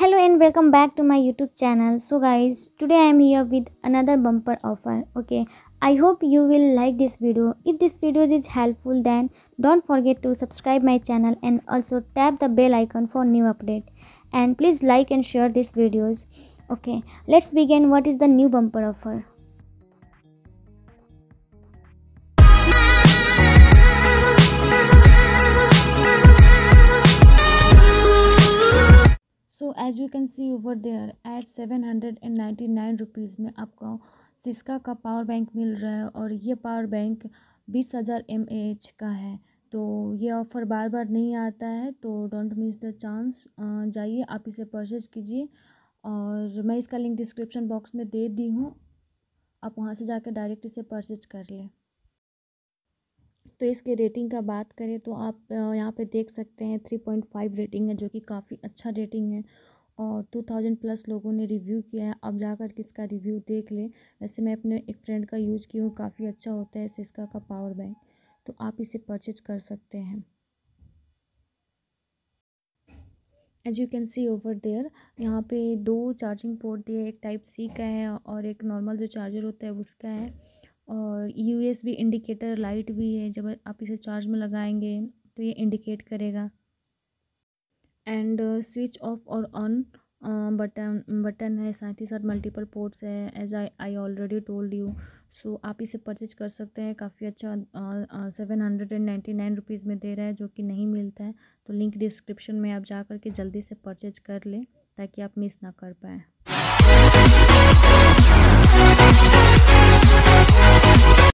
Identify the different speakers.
Speaker 1: hello and welcome back to my youtube channel so guys today i am here with another bumper offer okay i hope you will like this video if this video is helpful then don't forget to subscribe my channel and also tap the bell icon for new update and please like and share this videos okay let's begin what is the new bumper offer
Speaker 2: as you can see over there at seven hundred and ninety nine rupees में आपको Syska का power bank मिल रहा है और ये power bank बीस हज़ार M H का है तो ये ऑफ़र बार बार नहीं आता है तो डोंट मिस द चांस जाइए आप इसे परचेज कीजिए और मैं इसका लिंक डिस्क्रिप्शन बॉक्स में दे दी हूँ आप वहाँ से जाकर डायरेक्ट इसे परचेज कर लें तो इसके रेटिंग का बात करें तो आप यहाँ पे देख सकते हैं थ्री पॉइंट फाइव रेटिंग है जो कि काफ़ी अच्छा रेटिंग है और टू थाउजेंड प्लस लोगों ने रिव्यू किया है आप जा कर के इसका रिव्यू देख लें वैसे मैं अपने एक फ्रेंड का यूज़ की हूँ काफ़ी अच्छा होता है सिस्का का पावर बैंक तो आप इसे परचेज कर सकते हैं as you can see over there यहाँ पे दो चार्जिंग पोर्ट दिए एक टाइप सी का है और एक नॉर्मल जो चार्जर होता है उसका है और यू एस इंडिकेटर लाइट भी है जब आप इसे चार्ज में लगाएंगे तो ये इंडिकेट करेगा एंड स्विच ऑफ और ऑन बटन बटन है साथ ही साथ मल्टीपल पोर्ट्स है as I I already told you so आप इसे परचेज कर सकते हैं काफ़ी अच्छा seven hundred and ninety nine rupees में दे रहा है जो कि नहीं मिलता है तो लिंक डिस्क्रिप्शन में आप जा कर के जल्दी से परचेज कर लें ताकि आप मिस ना कर पाएँ